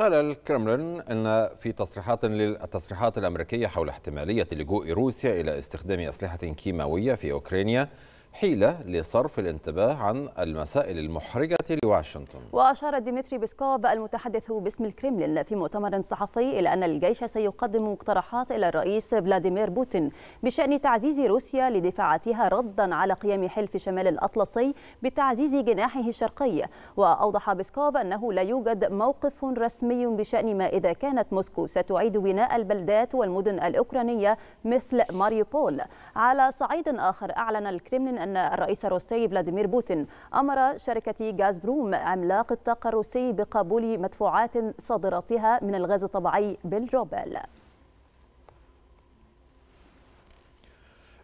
قال الكرملين أن في تصريحات للتصريحات الأمريكية حول احتمالية لجوء روسيا إلى استخدام أسلحة كيماوية في أوكرانيا حيلة لصرف الانتباه عن المسائل المحرجة لواشنطن وأشار ديمتري بيسكوف المتحدث باسم الكرملين في مؤتمر صحفي إلى أن الجيش سيقدم مقترحات إلى الرئيس فلاديمير بوتين بشأن تعزيز روسيا لدفاعاتها ردا على قيام حلف شمال الأطلسي بتعزيز جناحه الشرقي وأوضح بيسكوف أنه لا يوجد موقف رسمي بشأن ما إذا كانت موسكو ستعيد بناء البلدات والمدن الأوكرانية مثل ماريوبول على صعيد آخر أعلن الكرملين أن الرئيس الروسي فلاديمير بوتين أمر شركة غاز بروم عملاق الطاقة الروسي بقبول مدفوعات صادراتها من الغاز الطبيعي بالروبل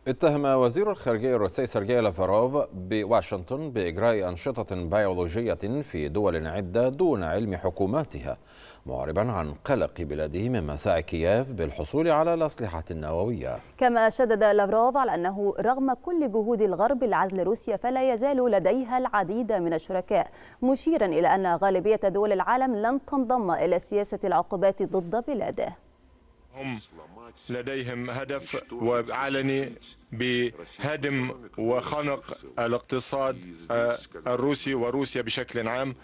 اتهم وزير الخارجية الروسي سيرجي لافاروف بواشنطن بإجراء أنشطة بيولوجية في دول عدة دون علم حكوماتها معربا عن قلق بلاده من مساعي كييف بالحصول على الأسلحة النووية كما شدد لافاروف على أنه رغم كل جهود الغرب لعزل روسيا فلا يزال لديها العديد من الشركاء مشيرا إلى أن غالبية دول العالم لن تنضم إلى سياسة العقوبات ضد بلاده هم لديهم هدف علني بهدم وخنق الاقتصاد آه، الروسي وروسيا بشكل عام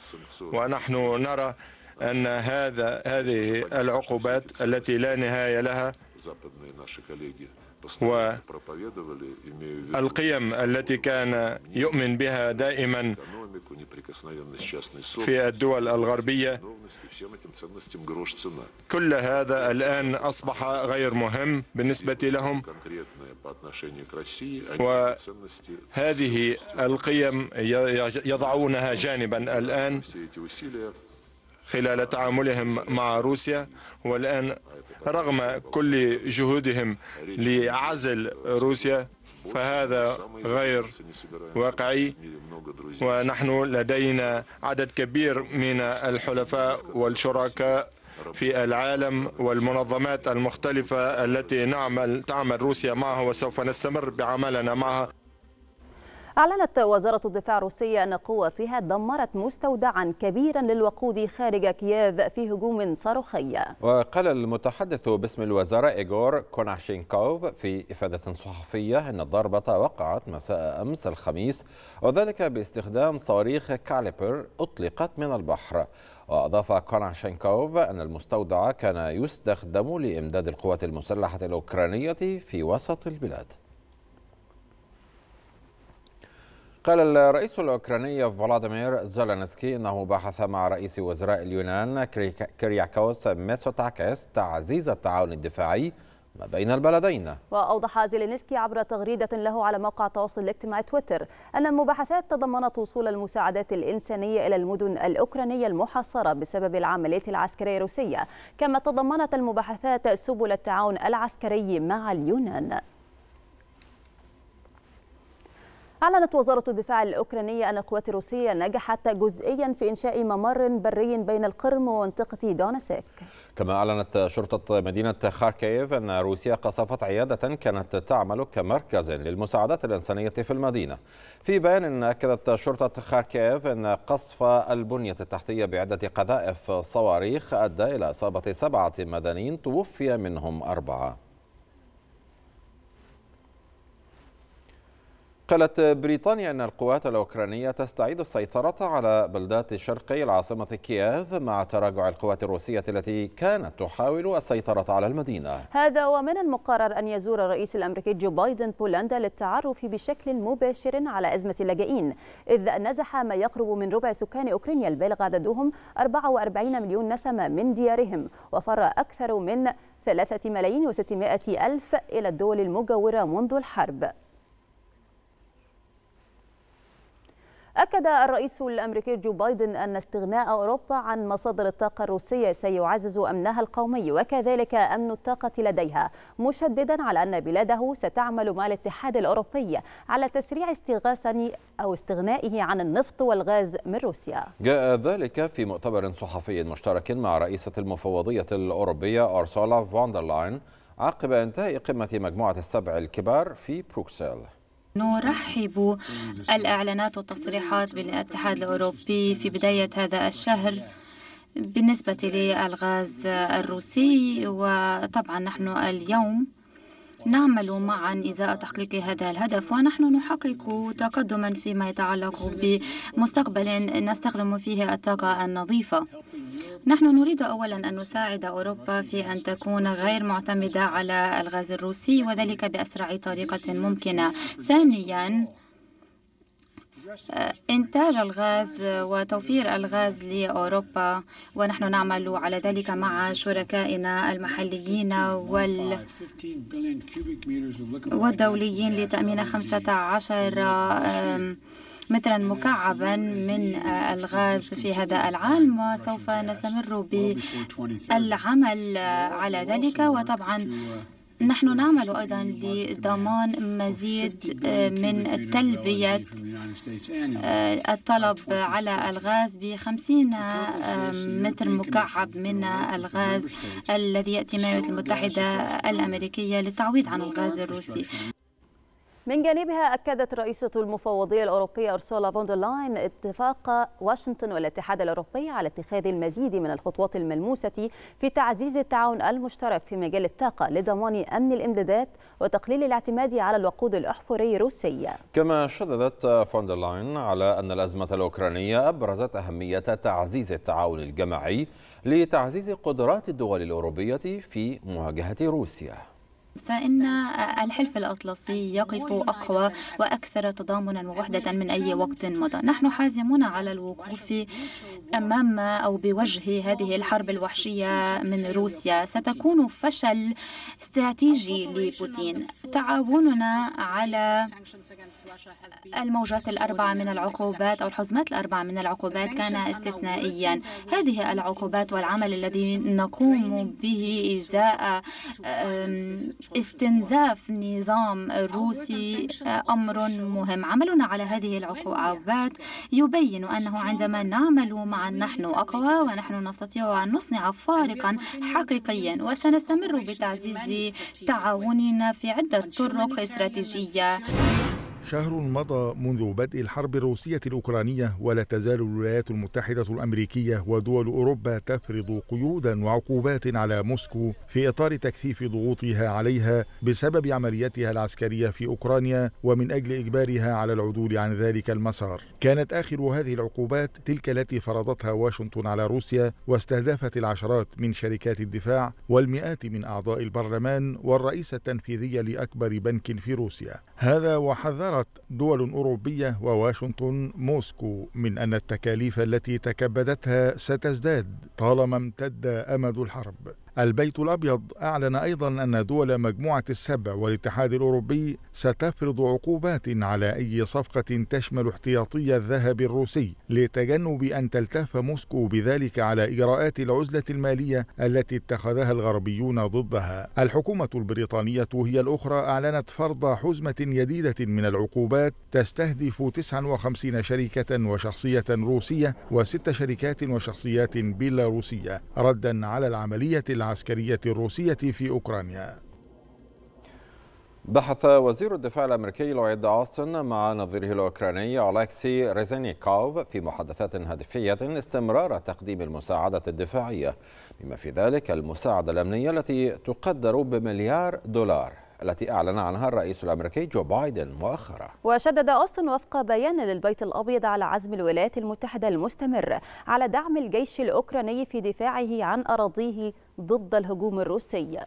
ونحن نرى أن هذا هذه العقوبات التي لا نهاية لها والقيم التي كان يؤمن بها دائما في الدول الغربية كل هذا الآن أصبح غير مهم بالنسبة نعم، لهم وهذه القيم يضعونها جانبا الآن خلال تعاملهم مع روسيا والآن رغم كل جهودهم لعزل روسيا فهذا غير واقعي ونحن لدينا عدد كبير من الحلفاء والشركاء في العالم والمنظمات المختلفة التي نعمل تعمل روسيا معها وسوف نستمر بعملنا معها أعلنت وزارة الدفاع الروسية أن قواتها دمرت مستودعا كبيرا للوقود خارج كييف في هجوم صاروخي. وقال المتحدث باسم الوزارة إيغور كوناشينكوف في إفادة صحفية أن الضربة وقعت مساء أمس الخميس وذلك باستخدام صواريخ كاليبر أطلقت من البحر. وأضاف كوناشينكوف أن المستودع كان يستخدم لإمداد القوات المسلحة الأوكرانية في وسط البلاد قال الرئيس الأوكراني فولاديمير زولانسكي أنه بحث مع رئيس وزراء اليونان كرياكوس ميسوتاكيس تعزيز التعاون الدفاعي ما بين البلدين وأوضح زيلينسكي عبر تغريدة له على موقع التواصل الاجتماعي تويتر أن المباحثات تضمنت وصول المساعدات الإنسانية إلى المدن الأوكرانية المحاصرة بسبب العمليات العسكرية الروسية كما تضمنت المباحثات سبل التعاون العسكري مع اليونان أعلنت وزارة الدفاع الأوكرانية أن القوات الروسية نجحت جزئيا في إنشاء ممر بري بين القرم ومنطقة دونسك كما أعلنت شرطة مدينة خاركيف أن روسيا قصفت عيادة كانت تعمل كمركز للمساعدات الإنسانية في المدينة في بيان أكدت شرطة خاركيف أن قصف البنية التحتية بعدة قذائف صواريخ أدى إلى إصابة سبعة مدنيين توفي منهم أربعة قالت بريطانيا أن القوات الأوكرانية تستعيد السيطرة على بلدات شرقي العاصمة كييف مع تراجع القوات الروسية التي كانت تحاول السيطرة على المدينة هذا ومن المقرر أن يزور الرئيس الأمريكي جو بايدن بولندا للتعرف بشكل مباشر على أزمة اللاجئين إذ نزح ما يقرب من ربع سكان أوكرانيا البالغ عددهم 44 مليون نسمة من ديارهم وفر أكثر من 3 ملايين و600 ألف إلى الدول المجاورة منذ الحرب أكد الرئيس الأمريكي جو بايدن أن استغناء أوروبا عن مصادر الطاقة الروسية سيعزز أمنها القومي وكذلك أمن الطاقة لديها مشددا على أن بلاده ستعمل مع الاتحاد الأوروبي على تسريع استغاثة أو استغنائه عن النفط والغاز من روسيا جاء ذلك في مؤتمر صحفي مشترك مع رئيسة المفوضية الأوروبية أرسولا فوندرلاين عقب انتهاء قمة مجموعة السبع الكبار في بروكسل نرحب الإعلانات والتصريحات بالاتحاد الأوروبي في بداية هذا الشهر بالنسبة للغاز الروسي وطبعا نحن اليوم نعمل معا إزاء تحقيق هذا الهدف ونحن نحقق تقدما فيما يتعلق بمستقبل نستخدم فيه الطاقة النظيفة نحن نريد أولا أن نساعد أوروبا في أن تكون غير معتمدة على الغاز الروسي وذلك بأسرع طريقة ممكنة ثانيا آه، إنتاج الغاز وتوفير الغاز لأوروبا ونحن نعمل على ذلك مع شركائنا المحليين وال... والدوليين لتأمين 15 مترا مكعبا من آه، الغاز في هذا العام وسوف نستمر بالعمل آه، على ذلك وطبعا نحن نعمل أيضا لضمان مزيد آه، من تلبية الطلب على الغاز ب 50 متر مكعب من الغاز الذي يأتي من الولايات المتحدة الأمريكية للتعويض عن الغاز الروسي من جانبها أكدت رئيسة المفوضية الأوروبية أرسولا فون لاين اتفاق واشنطن والاتحاد الأوروبي على اتخاذ المزيد من الخطوات الملموسة في تعزيز التعاون المشترك في مجال الطاقة لضمان أمن الإمدادات وتقليل الاعتماد على الوقود الأحفوري الروسي. كما شددت فون لاين على أن الأزمة الأوكرانية أبرزت أهمية تعزيز التعاون الجماعي لتعزيز قدرات الدول الأوروبية في مواجهة روسيا. فإن الحلف الأطلسي يقف أقوى وأكثر تضامنا ووحدة من أي وقت مضى نحن حازمون على الوقوف أمام أو بوجه هذه الحرب الوحشية من روسيا ستكون فشل استراتيجي لبوتين تعاوننا على الموجات الأربعة من العقوبات أو الحزمات الأربعة من العقوبات كان استثنائيا هذه العقوبات والعمل الذي نقوم به إزاء استنزاف النظام الروسي آه، أمر مهم عملنا على هذه العقوبات يبين أنه عندما نعمل معا نحن أقوى ونحن نستطيع أن نصنع فارقا حقيقيا وسنستمر بتعزيز تعاوننا في عدة طرق استراتيجية شهر مضى منذ بدء الحرب الروسية الأوكرانية ولا تزال الولايات المتحدة الأمريكية ودول أوروبا تفرض قيودا وعقوبات على موسكو في إطار تكثيف ضغوطها عليها بسبب عملياتها العسكرية في أوكرانيا ومن أجل إجبارها على العدول عن ذلك المسار. كانت آخر هذه العقوبات تلك التي فرضتها واشنطن على روسيا واستهدفت العشرات من شركات الدفاع والمئات من أعضاء البرلمان والرئيس التنفيذي لأكبر بنك في روسيا. هذا وحذر حذرت دول أوروبية وواشنطن موسكو من أن التكاليف التي تكبدتها ستزداد طالما امتد أمد الحرب البيت الأبيض أعلن أيضا أن دول مجموعة السبع والاتحاد الأوروبي ستفرض عقوبات على أي صفقة تشمل احتياطي الذهب الروسي لتجنب أن تلتف موسكو بذلك على إجراءات العزلة المالية التي اتخذها الغربيون ضدها. الحكومة البريطانية هي الأخرى أعلنت فرض حزمة جديدة من العقوبات تستهدف 59 شركة وشخصية روسية وست شركات وشخصيات بيلاروسية ردا على العملية العسكرية الروسية في أوكرانيا بحث وزير الدفاع الأمريكي لويد أوستن مع نظيره الأوكراني ألكسي ريزينيكوف في محادثات هاتفية استمرار تقديم المساعدة الدفاعية بما في ذلك المساعدة الأمنية التي تقدر بمليار دولار التي أعلن عنها الرئيس الأمريكي جو بايدن مؤخرا وشدد أوستن وفق بيان للبيت الأبيض على عزم الولايات المتحدة المستمر على دعم الجيش الأوكراني في دفاعه عن أراضيه ضد الهجوم الروسي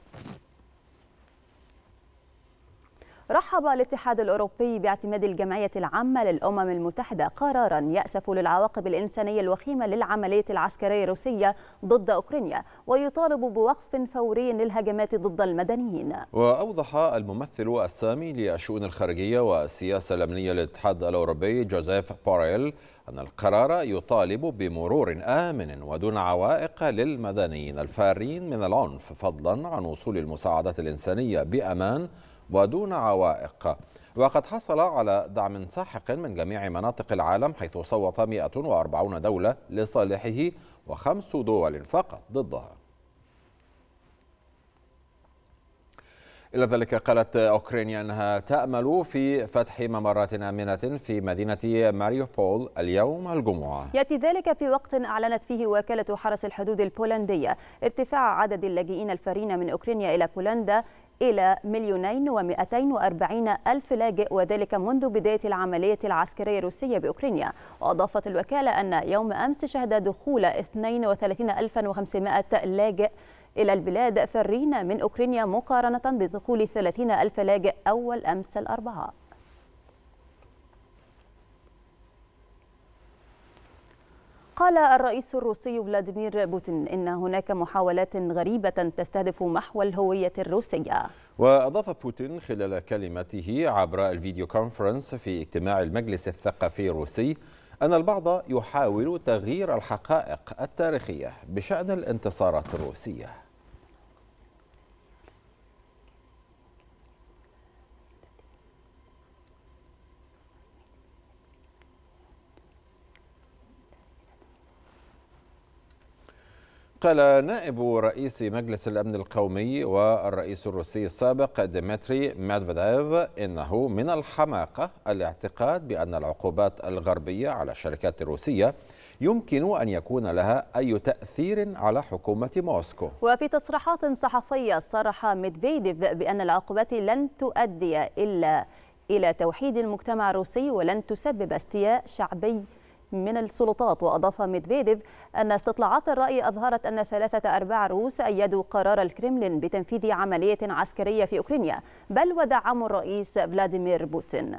رحب الاتحاد الأوروبي باعتماد الجمعية العامة للأمم المتحدة قرارا يأسف للعواقب الإنسانية الوخيمة للعملية العسكرية الروسية ضد أوكرانيا ويطالب بوقف فوري للهجمات ضد المدنيين وأوضح الممثل السامي للشؤون الخارجية والسياسة الأمنية للاتحاد الأوروبي جوزيف باريل أن القرار يطالب بمرور آمن ودون عوائق للمدنيين الفارين من العنف فضلا عن وصول المساعدات الإنسانية بأمان ودون عوائق وقد حصل على دعم ساحق من جميع مناطق العالم حيث صوت 140 دولة لصالحه وخمس دول فقط ضدها إلى ذلك قالت أوكرانيا أنها تأمل في فتح ممرات آمنة في مدينة ماريوبول اليوم الجمعة يأتي ذلك في وقت أعلنت فيه وكالة حرس الحدود البولندية ارتفاع عدد اللاجئين الفارين من أوكرانيا إلى بولندا إلى مليونين ومئتين وأربعين ألف لاجئ وذلك منذ بداية العملية العسكرية الروسية بأوكرانيا وأضافت الوكالة أن يوم أمس شهد دخول 32500 لاجئ إلى البلاد فرين من أوكرانيا مقارنة بدخول 30000 ألف لاجئ أول أمس الأربعاء قال الرئيس الروسي فلاديمير بوتين إن هناك محاولات غريبة تستهدف محو الهوية الروسية وأضاف بوتين خلال كلمته عبر الفيديو كونفرنس في اجتماع المجلس الثقافي الروسي أن البعض يحاول تغيير الحقائق التاريخية بشأن الانتصارات الروسية قال نائب رئيس مجلس الأمن القومي والرئيس الروسي السابق ديمتري ميدفيديف إنه من الحماقة الاعتقاد بأن العقوبات الغربية على الشركات الروسية يمكن أن يكون لها أي تأثير على حكومة موسكو وفي تصريحات صحفية صرح ميدفيديف بأن العقوبات لن تؤدي إلا إلى توحيد المجتمع الروسي ولن تسبب استياء شعبي من السلطات وأضاف ميدفيديف أن استطلاعات الرأي أظهرت أن ثلاثة أرباع الروس أيدوا قرار الكرملين بتنفيذ عملية عسكرية في أوكرانيا بل ودعموا الرئيس فلاديمير بوتين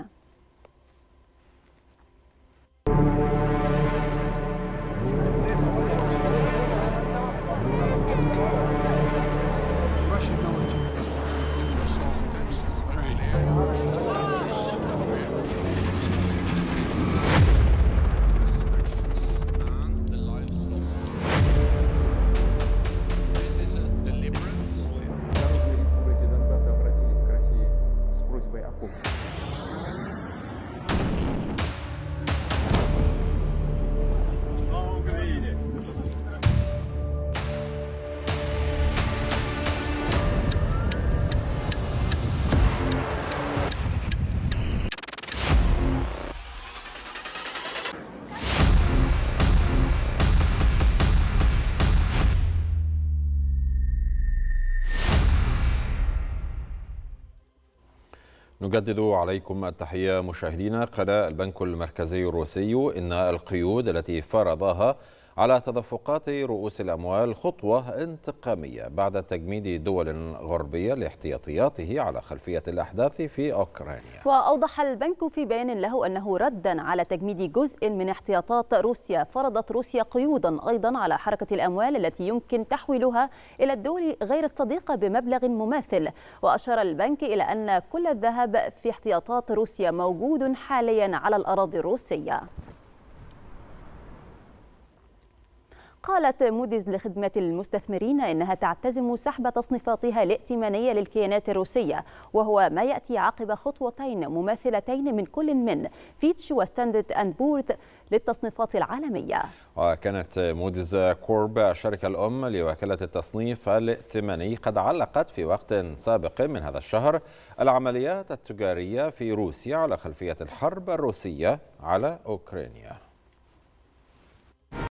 نجدد عليكم التحية مشاهدينا قال البنك المركزي الروسي إن القيود التي فرضها على تدفقات رؤوس الأموال خطوة انتقامية بعد تجميد دول غربية لاحتياطياته على خلفية الأحداث في أوكرانيا وأوضح البنك في بيان له أنه ردا على تجميد جزء من احتياطات روسيا فرضت روسيا قيودا أيضا على حركة الأموال التي يمكن تحويلها إلى الدول غير الصديقة بمبلغ مماثل وأشار البنك إلى أن كل الذهب في احتياطات روسيا موجود حاليا على الأراضي الروسية قالت موديز لخدمة المستثمرين إنها تعتزم سحب تصنيفاتها الائتمانية للكيانات الروسية وهو ما يأتي عقب خطوتين مماثلتين من كل من فيتش وستاندرد أند بورد للتصنيفات العالمية وكانت موديز كورب الشركة الأم لوكالة التصنيف الائتماني قد علقت في وقت سابق من هذا الشهر العمليات التجارية في روسيا على خلفية الحرب الروسية على أوكرانيا